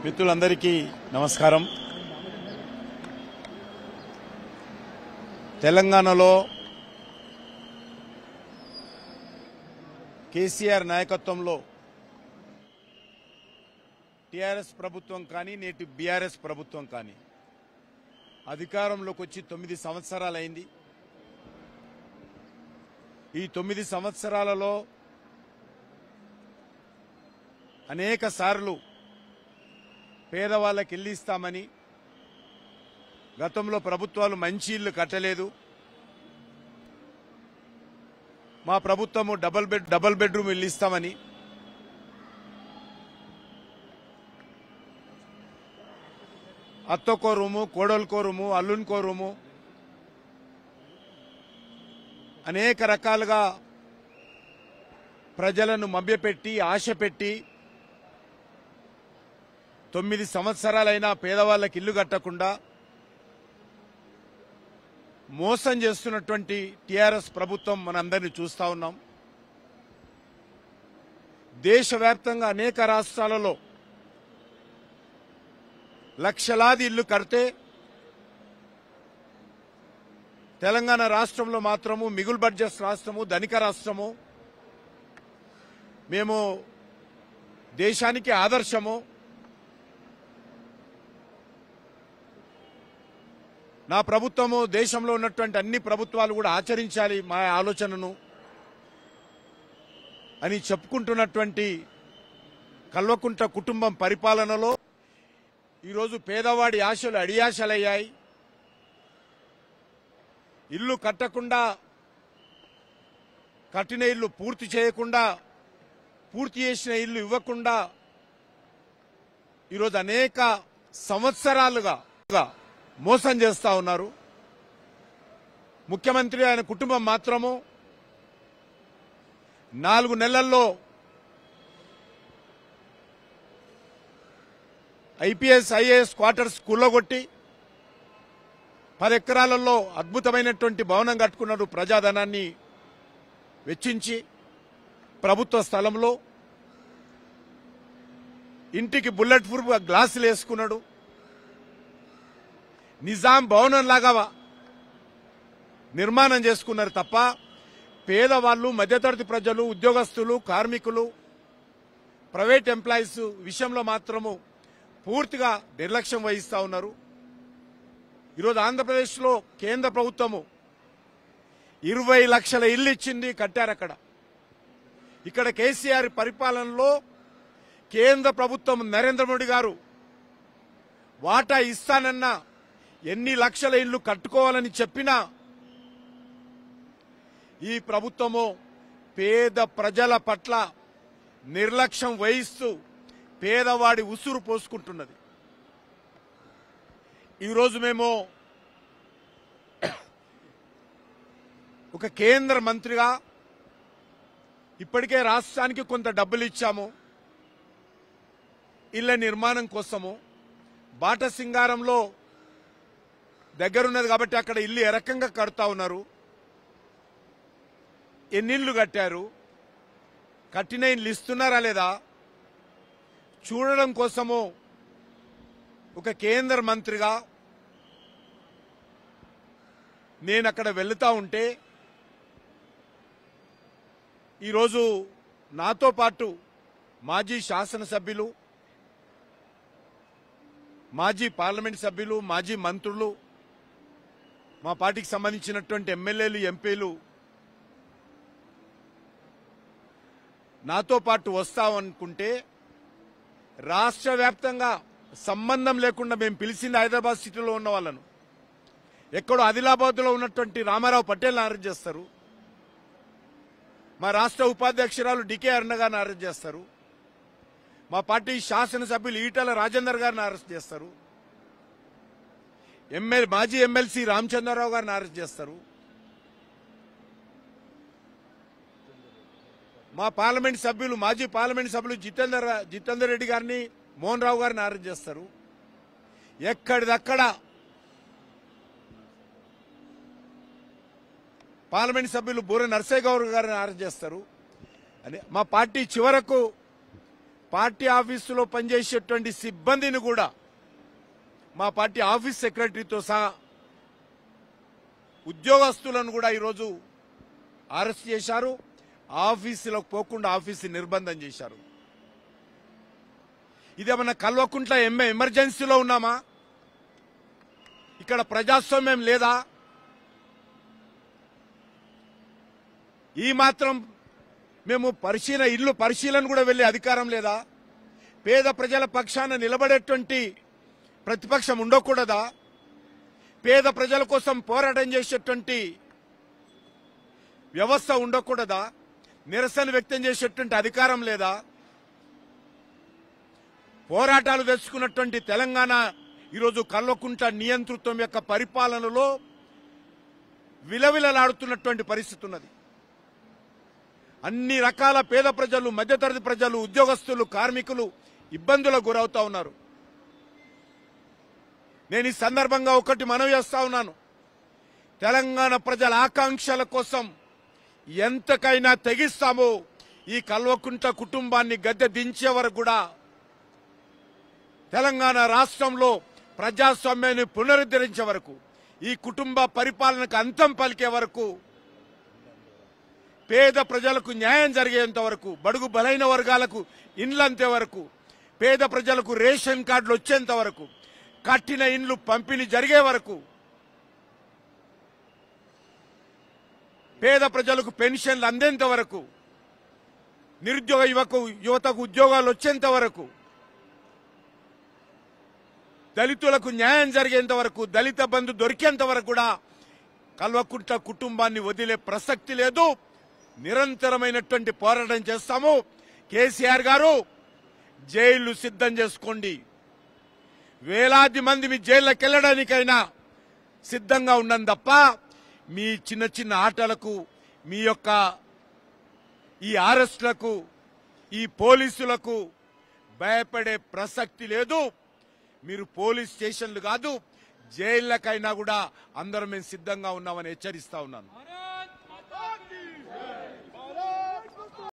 Betul, Anda Riki. Nama sekarang, Telengganu, KCR నాయకత్వంలో TRS ప్రభుత్వం కానీ నేటి బీఆర్ఎస్ ప్రభుత్వం కానీ అధికారంలోకి వచ్చి తొమ్మిది సంవత్సరాలైంది ఈ తొమ్మిది సంవత్సరాలలో అనేక సార్లు పేదవాళ్ళకి ఇల్లు ఇస్తామని గతంలో ప్రభుత్వాలు మంచి ఇల్లు కట్టలేదు మా ప్రభుత్వము డబల్ బెడ్ డబల్ బెడ్రూమ్ ఇల్లు ఇస్తామని అత్తకో రూము కోడలకో రూము కో రూము అనేక రకాలుగా ప్రజలను మభ్యపెట్టి ఆశ పెట్టి తొమ్మిది సంవత్సరాలైనా పేదవాళ్ళకి ఇల్లు కట్టకుండా మోసం చేస్తున్నటువంటి టీఆర్ఎస్ ప్రభుత్వం మనందరినీ చూస్తూ ఉన్నాం దేశవ్యాప్తంగా అనేక రాష్ట్రాలలో లక్షలాది ఇల్లు కడితే తెలంగాణ రాష్ట్రంలో మాత్రము మిగులు బడ్జెట్స్ రాష్ట్రము ధనిక రాష్ట్రము మేము దేశానికి ఆదర్శము నా ప్రభుత్వము దేశంలో ఉన్నటువంటి అన్ని ప్రభుత్వాలు కూడా ఆచరించాలి మా ఆలోచనను అని చెప్పుకుంటున్నటువంటి కల్వకుంట కుటుంబం పరిపాలనలో ఈరోజు పేదవాడి ఆశలు అడియాశలయ్యాయి ఇల్లు కట్టకుండా కట్టిన ఇల్లు పూర్తి చేయకుండా పూర్తి చేసిన ఇల్లు ఇవ్వకుండా ఈరోజు అనేక సంవత్సరాలుగా మోసం చేస్తూ ఉన్నారు ముఖ్యమంత్రి ఆయన కుటుంబం మాత్రము నాలుగు నెలల్లో ఐపీఎస్ ఐఏఎస్ క్వార్టర్స్ కూలగొట్టి పది ఎకరాలలో అద్భుతమైనటువంటి భవనం కట్టుకున్నాడు ప్రజాధనాన్ని వెచ్చించి ప్రభుత్వ స్థలంలో ఇంటికి బుల్లెట్ ప్రూఫ్ గ్లాసులు వేసుకున్నాడు నిజాం లాగా నిర్మాణం చేసుకున్నారు తప్ప పేదవాళ్ళు మధ్యతరగతి ప్రజలు ఉద్యోగస్తులు కార్మికులు ప్రైవేట్ ఎంప్లాయీస్ విషయంలో మాత్రము పూర్తిగా నిర్లక్ష్యం వహిస్తూ ఉన్నారు ఈరోజు ఆంధ్రప్రదేశ్లో కేంద్ర ప్రభుత్వము ఇరవై లక్షల ఇల్లు ఇచ్చింది కట్టారు అక్కడ ఇక్కడ కేసీఆర్ పరిపాలనలో కేంద్ర ప్రభుత్వం నరేంద్ర మోడీ గారు వాటా ఇస్తానన్న ఎన్ని లక్షల ఇళ్లు కట్టుకోవాలని చెప్పినా ఈ ప్రభుత్వము పేద ప్రజల పట్ల నిర్లక్ష్యం వహిస్తూ పేదవాడి ఉసురు పోసుకుంటున్నది ఈరోజు మేము ఒక కేంద్ర మంత్రిగా ఇప్పటికే రాష్ట్రానికి కొంత డబ్బులు ఇచ్చాము ఇళ్ల నిర్మాణం కోసము బాట సింగారంలో దగ్గరున్నది కాబట్టి అక్కడ ఇల్లు ఏ రకంగా కడుతూ ఉన్నారు ఎన్నిళ్ళు కట్టారు కట్టిన ఇల్లు ఇస్తున్నారా లేదా చూడడం కోసము ఒక కేంద్ర మంత్రిగా నేను అక్కడ వెళుతూ ఉంటే ఈరోజు నాతో పాటు మాజీ శాసనసభ్యులు మాజీ పార్లమెంట్ సభ్యులు మాజీ మంత్రులు మా పార్టీకి సంబంధించినటువంటి ఎమ్మెల్యేలు ఎంపీలు నాతో పాటు వస్తామనుకుంటే రాష్ట్ర వ్యాప్తంగా సంబంధం లేకుండా మేము పిలిచింది హైదరాబాద్ సిటీలో ఉన్న వాళ్ళను ఎక్కడో ఆదిలాబాద్లో ఉన్నటువంటి రామారావు పటేల్ని అరెస్ట్ చేస్తారు మా రాష్ట్ర ఉపాధ్యక్షురాలు డికే గారిని అరెస్ట్ చేస్తారు మా పార్టీ శాసనసభ్యులు ఈటల రాజేందర్ గారిని అరెస్ట్ చేస్తారు ఎమ్మెల్యే మాజీ ఎమ్మెల్సీ రామచంద్రరావు గారిని అరెస్ట్ చేస్తారు మా పార్లమెంట్ సభ్యులు మాజీ పార్లమెంట్ సభ్యులు జితేందర్ జితేందర్ రెడ్డి గారిని మోహన్ రావు గారిని అరెస్ట్ చేస్తారు ఎక్కడిదక్కడ పార్లమెంట్ సభ్యులు బూర నర్సే గౌర్ గారిని అరెస్ట్ చేస్తారు అని మా పార్టీ చివరకు పార్టీ ఆఫీసులో పనిచేసేటువంటి సిబ్బందిని కూడా మా పార్టీ ఆఫీస్ సెక్రటరీతో సహా ఉద్యోగస్తులను కూడా ఈరోజు అరెస్ట్ చేశారు ఆఫీసులోకి పోకుండా ఆఫీసు నిర్బంధం చేశారు ఇదేమన్నా కల్వకుంట్ల ఎంఏ ఎమర్జెన్సీలో ఉన్నామా ఇక్కడ ప్రజాస్వామ్యం లేదా ఈ మాత్రం మేము పరిశీలన ఇల్లు పరిశీలన కూడా వెళ్ళే అధికారం లేదా పేద ప్రజల పక్షాన నిలబడేటువంటి ప్రతిపక్షం ఉండకూడదా పేద ప్రజల కోసం పోరాటం చేసేటువంటి వ్యవస్థ ఉండకూడదా నిరసన వ్యక్తం చేసేటువంటి అధికారం లేదా పోరాటాలు తెచ్చుకున్నటువంటి తెలంగాణ ఈరోజు కల్వకుంట నియంతృత్వం యొక్క పరిపాలనలో విలవిలలాడుతున్నటువంటి పరిస్థితి ఉన్నది అన్ని రకాల పేద ప్రజలు మధ్యతరగతి ప్రజలు ఉద్యోగస్తులు కార్మికులు ఇబ్బందులకు గురవుతా ఉన్నారు నేను ఈ సందర్భంగా ఒకటి మనవి చేస్తా ఉన్నాను తెలంగాణ ప్రజల ఆకాంక్షల కోసం ఎంతకైనా తెగిస్తామో ఈ కల్వకుంట కుటుంబాన్ని గద్దె దించే వరకు కూడా తెలంగాణ రాష్ట్రంలో ప్రజాస్వామ్యాన్ని పునరుద్ధరించే వరకు ఈ కుటుంబ పరిపాలనకు అంతం పలికే వరకు పేద ప్రజలకు న్యాయం జరిగేంత వరకు బడుగు బలైన వర్గాలకు ఇండ్లంతే వరకు పేద ప్రజలకు రేషన్ కార్డులు వచ్చేంత వరకు కట్టిన ఇండ్లు పంపిణీ జరిగే వరకు పేద ప్రజలకు పెన్షన్లు అందేంత వరకు నిరుద్యోగ యువకు యువతకు ఉద్యోగాలు వచ్చేంత వరకు దళితులకు న్యాయం జరిగేంత వరకు దళిత బంధు దొరికేంత వరకు కూడా కల్వకుంట కుటుంబాన్ని వదిలే ప్రసక్తి లేదు నిరంతరమైనటువంటి పోరాటం చేస్తాము కేసీఆర్ గారు జైలు సిద్ధం చేసుకోండి వేలాది మంది మీ జైళ్ళకి వెళ్ళడానికైనా సిద్ధంగా ఉన్నాం తప్ప మీ చిన్న చిన్న ఆటలకు మీ యొక్క ఈ అరెస్టులకు ఈ పోలీసులకు భయపడే ప్రసక్తి లేదు మీరు పోలీస్ స్టేషన్లు కాదు జైళ్ళకైనా కూడా అందరం మేము సిద్ధంగా ఉన్నామని హెచ్చరిస్తా ఉన్నాను